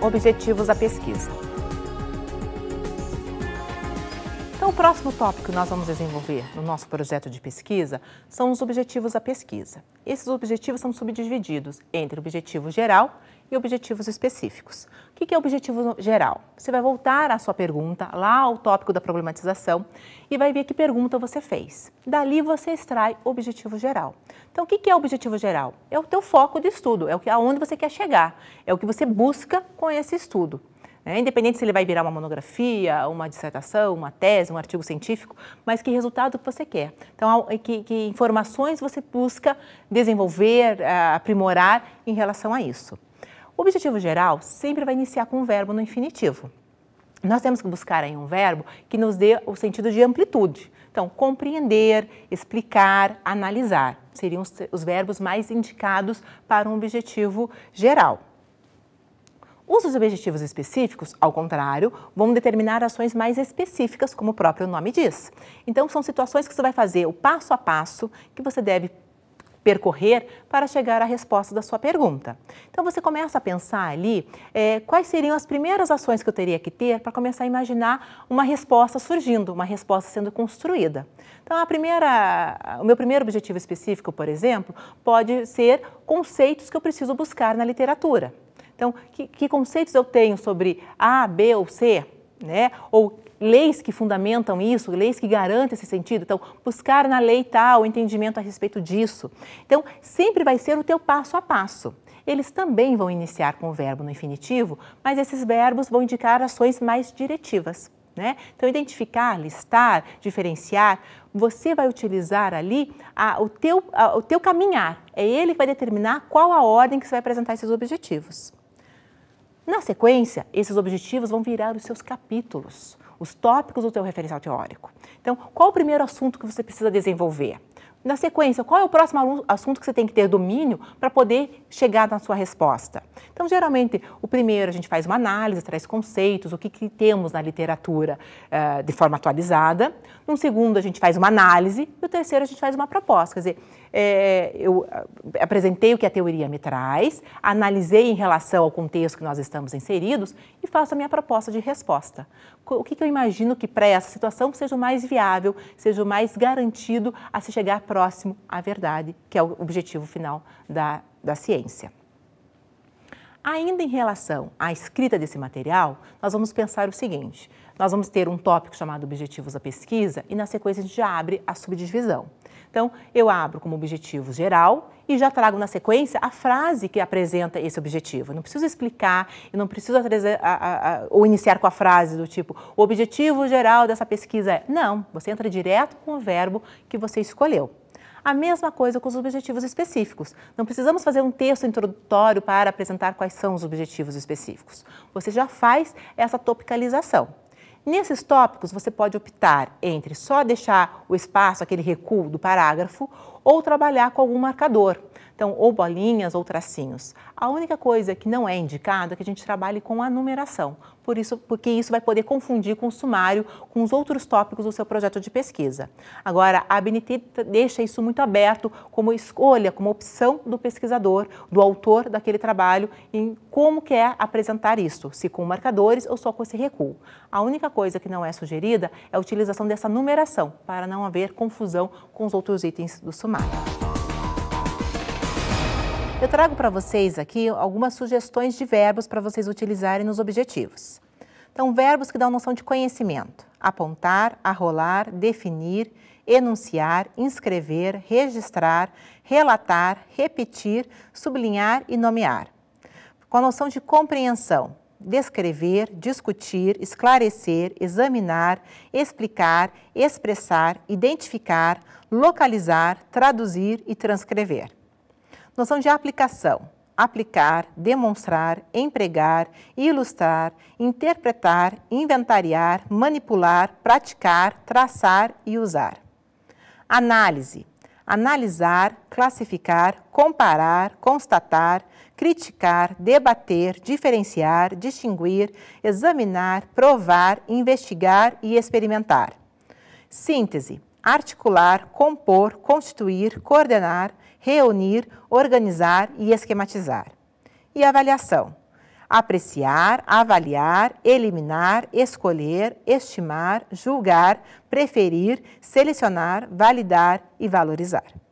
objetivos da pesquisa. Então, o próximo tópico que nós vamos desenvolver no nosso projeto de pesquisa são os objetivos da pesquisa. Esses objetivos são subdivididos entre objetivo geral e objetivos específicos. O que é objetivo geral? Você vai voltar à sua pergunta, lá ao tópico da problematização, e vai ver que pergunta você fez. Dali você extrai objetivo geral. Então, o que é objetivo geral? É o teu foco de estudo, é aonde você quer chegar, é o que você busca com esse estudo. É, independente se ele vai virar uma monografia, uma dissertação, uma tese, um artigo científico, mas que resultado você quer. Então, que, que informações você busca desenvolver, eh, aprimorar em relação a isso. O objetivo geral sempre vai iniciar com um verbo no infinitivo. Nós temos que buscar aí um verbo que nos dê o sentido de amplitude. Então, compreender, explicar, analisar seriam os, os verbos mais indicados para um objetivo geral. Os objetivos específicos, ao contrário, vão determinar ações mais específicas, como o próprio nome diz. Então, são situações que você vai fazer o passo a passo que você deve percorrer para chegar à resposta da sua pergunta. Então você começa a pensar ali é, quais seriam as primeiras ações que eu teria que ter para começar a imaginar uma resposta surgindo, uma resposta sendo construída. Então a primeira, o meu primeiro objetivo específico, por exemplo, pode ser conceitos que eu preciso buscar na literatura. Então que, que conceitos eu tenho sobre A, B ou C, né? Ou leis que fundamentam isso, leis que garantem esse sentido. Então, buscar na lei tal o entendimento a respeito disso. Então, sempre vai ser o teu passo a passo. Eles também vão iniciar com o verbo no infinitivo, mas esses verbos vão indicar ações mais diretivas. Né? Então, identificar, listar, diferenciar, você vai utilizar ali a, o, teu, a, o teu caminhar. É ele que vai determinar qual a ordem que você vai apresentar esses objetivos. Na sequência, esses objetivos vão virar os seus capítulos os tópicos do teu referencial teórico. Então, qual o primeiro assunto que você precisa desenvolver? Na sequência, qual é o próximo assunto que você tem que ter domínio para poder chegar na sua resposta? Então, geralmente, o primeiro a gente faz uma análise, traz conceitos, o que, que temos na literatura uh, de forma atualizada. No segundo, a gente faz uma análise. E o terceiro, a gente faz uma proposta. Quer dizer, é, eu eh, apresentei o que a teoria me traz, analisei em relação ao contexto que nós estamos inseridos e faço a minha proposta de resposta. O que, que eu imagino que para essa situação seja o mais viável, seja o mais garantido a se chegar próximo à verdade, que é o objetivo final da, da ciência. Ainda em relação à escrita desse material, nós vamos pensar o seguinte: nós vamos ter um tópico chamado Objetivos da Pesquisa e, na sequência, a gente já abre a subdivisão. Então, eu abro como objetivo geral e já trago na sequência a frase que apresenta esse objetivo. Eu não preciso explicar, eu não preciso a, a, a, ou iniciar com a frase do tipo, o objetivo geral dessa pesquisa é. Não, você entra direto com o verbo que você escolheu. A mesma coisa com os objetivos específicos. Não precisamos fazer um texto introdutório para apresentar quais são os objetivos específicos. Você já faz essa topicalização. Nesses tópicos, você pode optar entre só deixar o espaço, aquele recuo do parágrafo, ou trabalhar com algum marcador. Então, ou bolinhas ou tracinhos. A única coisa que não é indicada é que a gente trabalhe com a numeração, por isso, porque isso vai poder confundir com o sumário, com os outros tópicos do seu projeto de pesquisa. Agora, a BNT deixa isso muito aberto como escolha, como opção do pesquisador, do autor daquele trabalho, em como quer apresentar isso, se com marcadores ou só com esse recuo. A única coisa que não é sugerida é a utilização dessa numeração, para não haver confusão com os outros itens do sumário. Eu trago para vocês aqui algumas sugestões de verbos para vocês utilizarem nos objetivos. Então, verbos que dão noção de conhecimento: apontar, arrolar, definir, enunciar, inscrever, registrar, relatar, repetir, sublinhar e nomear. Com a noção de compreensão, descrever, discutir, esclarecer, examinar, explicar, expressar, identificar, localizar, traduzir e transcrever. Noção de aplicação: aplicar, demonstrar, empregar, ilustrar, interpretar, inventariar, manipular, praticar, traçar e usar. Análise: analisar, classificar, comparar, constatar, criticar, debater, diferenciar, distinguir, examinar, provar, investigar e experimentar. Síntese: articular, compor, constituir, coordenar, reunir, organizar e esquematizar. E avaliação: apreciar, avaliar, eliminar, escolher, estimar, julgar, preferir, selecionar, validar e valorizar.